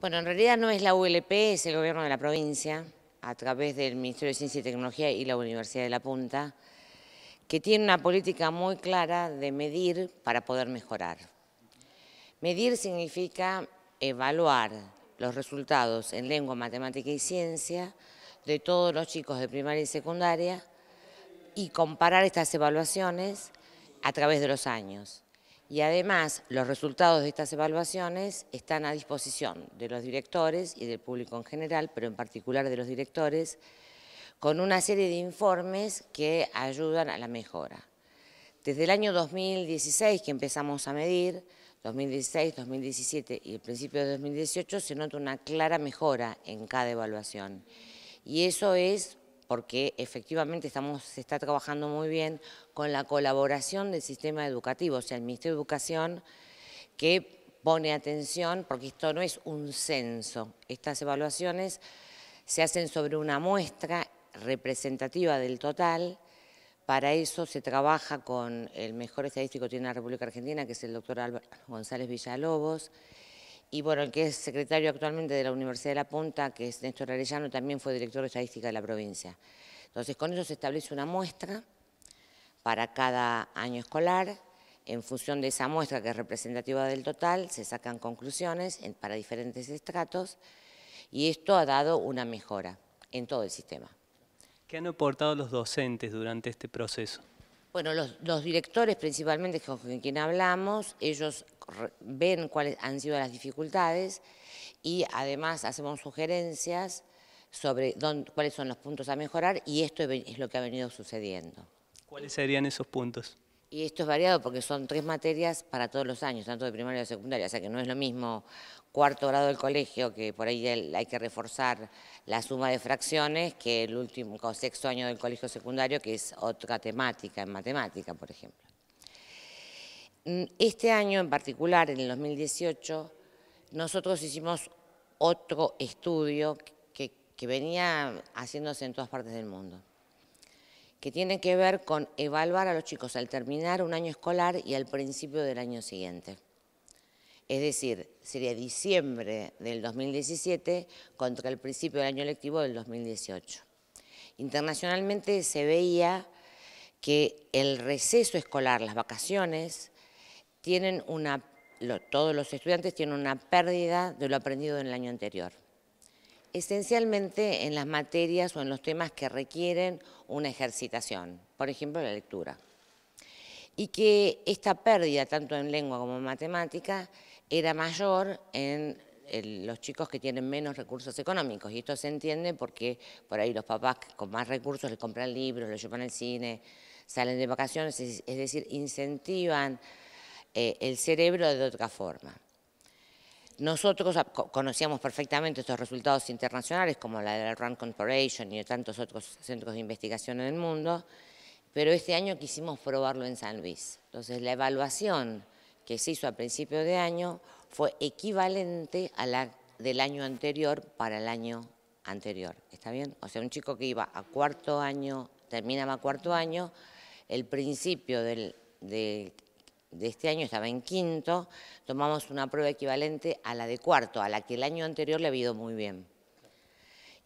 Bueno, en realidad no es la ULP, es el gobierno de la provincia, a través del Ministerio de Ciencia y Tecnología y la Universidad de La Punta, que tiene una política muy clara de medir para poder mejorar. Medir significa evaluar los resultados en lengua, matemática y ciencia de todos los chicos de primaria y secundaria y comparar estas evaluaciones a través de los años. Y además, los resultados de estas evaluaciones están a disposición de los directores y del público en general, pero en particular de los directores, con una serie de informes que ayudan a la mejora. Desde el año 2016 que empezamos a medir, 2016, 2017 y el principio de 2018, se nota una clara mejora en cada evaluación. Y eso es porque efectivamente estamos, se está trabajando muy bien con la colaboración del sistema educativo, o sea, el Ministerio de Educación que pone atención, porque esto no es un censo, estas evaluaciones se hacen sobre una muestra representativa del total, para eso se trabaja con el mejor estadístico que tiene la República Argentina, que es el doctor González Villalobos, y bueno, el que es secretario actualmente de la Universidad de La Punta, que es Néstor Arellano, también fue director de estadística de la provincia. Entonces, con eso se establece una muestra para cada año escolar. En función de esa muestra, que es representativa del total, se sacan conclusiones para diferentes estratos y esto ha dado una mejora en todo el sistema. ¿Qué han aportado los docentes durante este proceso? Bueno, los, directores principalmente con quien hablamos, ellos ven cuáles han sido las dificultades y además hacemos sugerencias sobre cuáles son los puntos a mejorar y esto es lo que ha venido sucediendo. ¿Cuáles serían esos puntos? Y esto es variado porque son tres materias para todos los años, tanto de primaria y de secundaria, o sea que no es lo mismo cuarto grado del colegio, que por ahí hay que reforzar la suma de fracciones, que el último o sexto año del colegio secundario, que es otra temática en matemática, por ejemplo. Mm, este año en particular, en el 2018, nosotros hicimos otro estudio que, venía haciéndose en todas partes del mundo, que tiene que ver con evaluar a los chicos al terminar un año escolar y al principio del año siguiente. Es decir, sería diciembre del 2017 contra el principio del año lectivo del 2018. Internacionalmente se veía que el receso escolar, las vacaciones, tienen una, todos los estudiantes tienen una pérdida de lo aprendido en el año anterior. Esencialmente en las materias o en los temas que requieren una ejercitación, por ejemplo la lectura. Y que esta pérdida, tanto en lengua como en matemática, era mayor en los chicos que tienen menos recursos económicos. Y esto se entiende porque por ahí los papás con más recursos les compran libros, los llevan al cine, salen de vacaciones, es decir, incentivan eh, el cerebro de otra forma. Nosotros conocíamos perfectamente estos resultados internacionales, como la de la Rand Corporation y de tantos otros centros de investigación en el mundo, pero este año quisimos probarlo en San Luis. Entonces, la evaluación que se hizo a principio de año fue equivalente a la del año anterior para el año anterior. ¿Está bien? O sea, un chico que iba a cuarto año, terminaba cuarto año, el principio del de este año estaba en quinto, tomamos una prueba equivalente a la de cuarto, a la que el año anterior le había ido muy bien.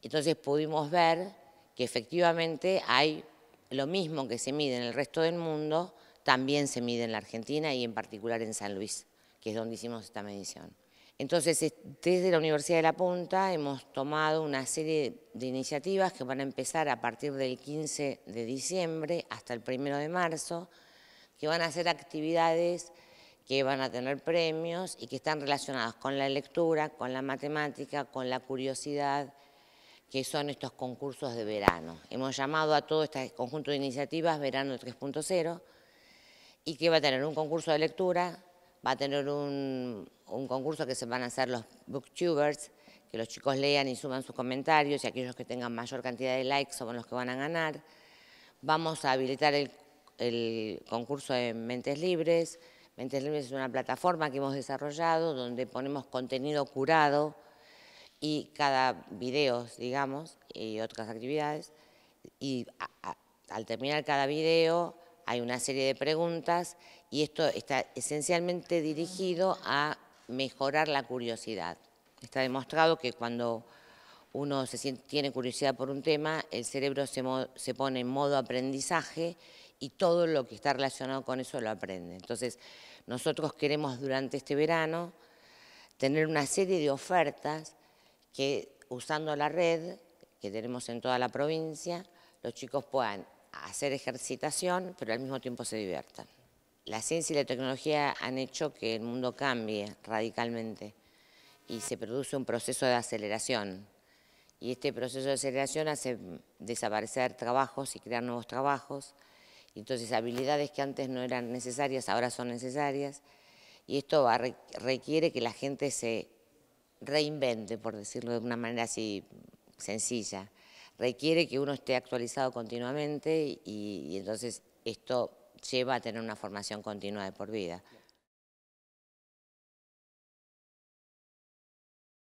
Entonces pudimos ver que efectivamente hay lo mismo que se mide en el resto del mundo, también se mide en la Argentina y en particular en San Luis, que es donde hicimos esta medición. Entonces, desde la Universidad de La Punta hemos tomado una serie de iniciativas que van a empezar a partir del 15 de diciembre hasta el 1 de marzo, que van a hacer actividades que van a tener premios y que están relacionados con la lectura, con la matemática, con la curiosidad, que son estos concursos de verano. Hemos llamado a todo este conjunto de iniciativas Verano 3.0 y que va a tener un concurso de lectura, va a tener un, concurso que se van a hacer los booktubers, que los chicos lean y suban sus comentarios y aquellos que tengan mayor cantidad de likes son los que van a ganar. Vamos a habilitar el, el concurso de Mentes Libres. Mentes Libres es una plataforma que hemos desarrollado donde ponemos contenido curado y cada video, digamos, y otras actividades. Y al terminar cada video hay una serie de preguntas y esto está esencialmente dirigido a mejorar la curiosidad. Está demostrado que cuando uno se tiene curiosidad por un tema, el cerebro se pone en modo aprendizaje y todo lo que está relacionado con eso lo aprende. Entonces, nosotros queremos durante este verano tener una serie de ofertas que usando la red que tenemos en toda la provincia, los chicos puedan hacer ejercitación, pero al mismo tiempo se diviertan. La ciencia y la tecnología han hecho que el mundo cambie radicalmente y se produce un proceso de aceleración. Y este proceso de aceleración hace desaparecer trabajos y crear nuevos trabajos. Entonces, habilidades que antes no eran necesarias, ahora son necesarias. Y esto requiere que la gente se reinvente, por decirlo de una manera así sencilla. Requiere que uno esté actualizado continuamente y, y entonces esto lleva a tener una formación continua de por vida.